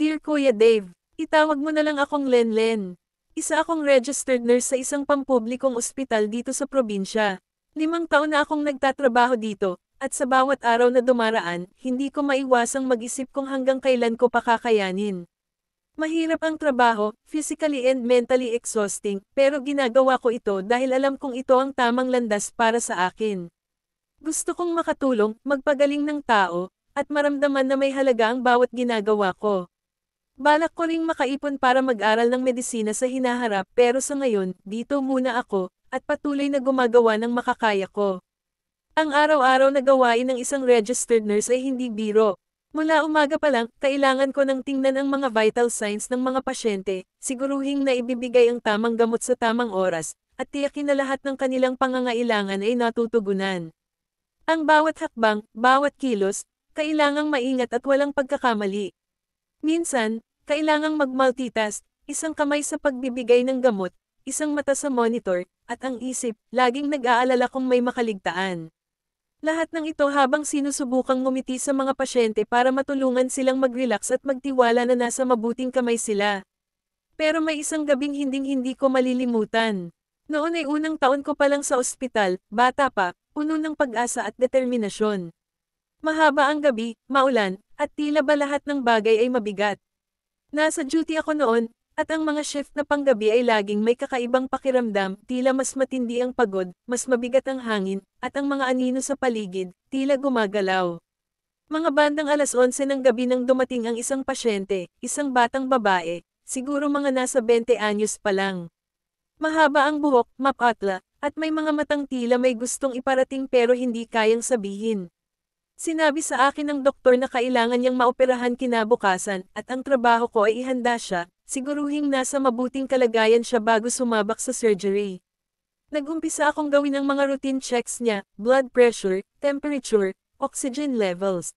Dear Kuya Dave, itawag mo na lang akong Lenlen. Isa akong registered nurse sa isang pampublikong ospital dito sa probinsya. Limang taon na akong nagtatrabaho dito, at sa bawat araw na dumaraan, hindi ko maiwasang mag-isip kung hanggang kailan ko pa kakayanin. Mahirap ang trabaho, physically and mentally exhausting, pero ginagawa ko ito dahil alam kong ito ang tamang landas para sa akin. Gusto kong makatulong, magpagaling ng tao, at maramdaman na may halaga ang bawat ginagawa ko. Balak ko ring makaipon para mag-aral ng medisina sa hinaharap pero sa ngayon, dito muna ako, at patuloy na gumagawa ng makakaya ko. Ang araw-araw na gawain ng isang registered nurse ay hindi biro. Mula umaga pa lang, kailangan ko nang tingnan ang mga vital signs ng mga pasyente, siguruhing na ibibigay ang tamang gamot sa tamang oras, at tiyakin na lahat ng kanilang pangangailangan ay natutugunan. Ang bawat hakbang, bawat kilos, kailangang maingat at walang pagkakamali. Minsan, Kailangang mag-multitask, isang kamay sa pagbibigay ng gamot, isang mata sa monitor, at ang isip, laging nag-aalala kung may makaligtaan. Lahat ng ito habang sinusubukang ngumiti sa mga pasyente para matulungan silang mag-relax at magtiwala na nasa mabuting kamay sila. Pero may isang gabing hinding-hindi ko malilimutan. Noon ay unang taon ko pa lang sa ospital, bata pa, puno ng pag-asa at determinasyon. Mahaba ang gabi, maulan, at tila ba lahat ng bagay ay mabigat. Nasa duty ako noon, at ang mga shift na panggabi ay laging may kakaibang pakiramdam, tila mas matindi ang pagod, mas mabigat ang hangin, at ang mga anino sa paligid, tila gumagalaw. Mga bandang alas 11 ng gabi nang dumating ang isang pasyente, isang batang babae, siguro mga nasa 20 anyos pa lang. Mahaba ang buhok, mapatla, at may mga matang tila may gustong iparating pero hindi kayang sabihin. Sinabi sa akin ng doktor na kailangan niyang maoperahan kinabukasan, at ang trabaho ko ay ihanda siya, siguruhing nasa mabuting kalagayan siya bago sumabak sa surgery. Nagumpisa akong gawin ang mga routine checks niya, blood pressure, temperature, oxygen levels.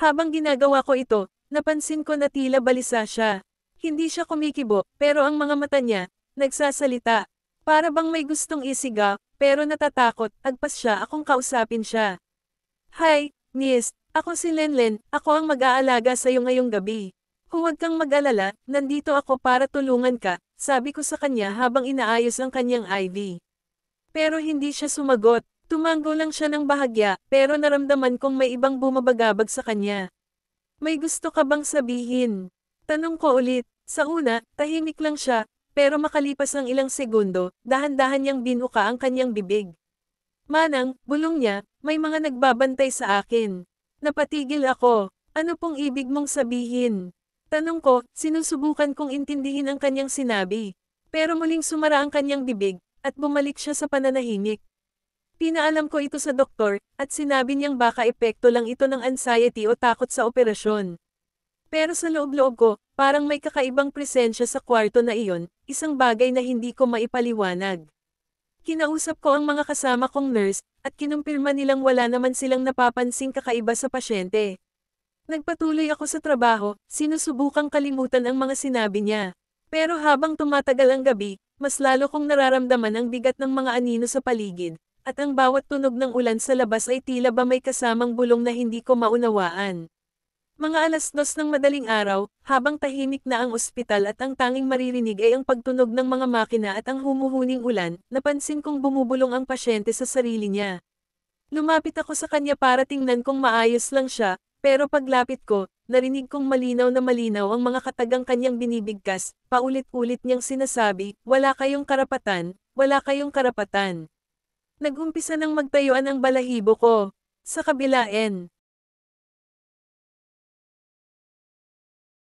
Habang ginagawa ko ito, napansin ko na tila balisa siya. Hindi siya kumikibo, pero ang mga mata niya, nagsasalita. Para bang may gustong isiga, pero natatakot, agpas siya akong kausapin siya. Hi, Nies, ako si Lenlen, ako ang mag-aalaga sa iyo ngayong gabi. Huwag kang mag-alala, nandito ako para tulungan ka, sabi ko sa kanya habang inaayos ang kanyang IV. Pero hindi siya sumagot, tumango lang siya ng bahagya, pero naramdaman kong may ibang bumabagabag sa kanya. May gusto ka bang sabihin? Tanong ko ulit, sa una, tahimik lang siya, pero makalipas ang ilang segundo, dahan-dahan niyang binuka ang kanyang bibig. Manang, bulong niya, may mga nagbabantay sa akin. Napatigil ako. Ano pong ibig mong sabihin? Tanong ko, sinusubukan kong intindihin ang kanyang sinabi. Pero muling sumara ang kanyang bibig, at bumalik siya sa pananahimik. Pinaalam ko ito sa doktor, at sinabi niyang baka epekto lang ito ng anxiety o takot sa operasyon. Pero sa loob-loob ko, parang may kakaibang presensya sa kwarto na iyon, isang bagay na hindi ko maipaliwanag. Kinausap ko ang mga kasama kong nurse, at kinumpirma nilang wala naman silang napapansin kakaiba sa pasyente. Nagpatuloy ako sa trabaho, sinusubukang kalimutan ang mga sinabi niya. Pero habang tumatagal ang gabi, mas lalo kong nararamdaman ang bigat ng mga anino sa paligid, at ang bawat tunog ng ulan sa labas ay tila ba may kasamang bulong na hindi ko maunawaan. Mga alas dos ng madaling araw, habang tahimik na ang ospital at ang tanging maririnig ay ang pagtunog ng mga makina at ang humuhuling ulan, napansin kong bumubulong ang pasyente sa sarili niya. Lumapit ako sa kanya para tingnan kung maayos lang siya, pero paglapit ko, narinig kong malinaw na malinaw ang mga katagang kanyang binibigkas, paulit-ulit niyang sinasabi, wala kayong karapatan, wala kayong karapatan. Nagumpisa nang magtayuan ang balahibo ko. Sa kabilaen.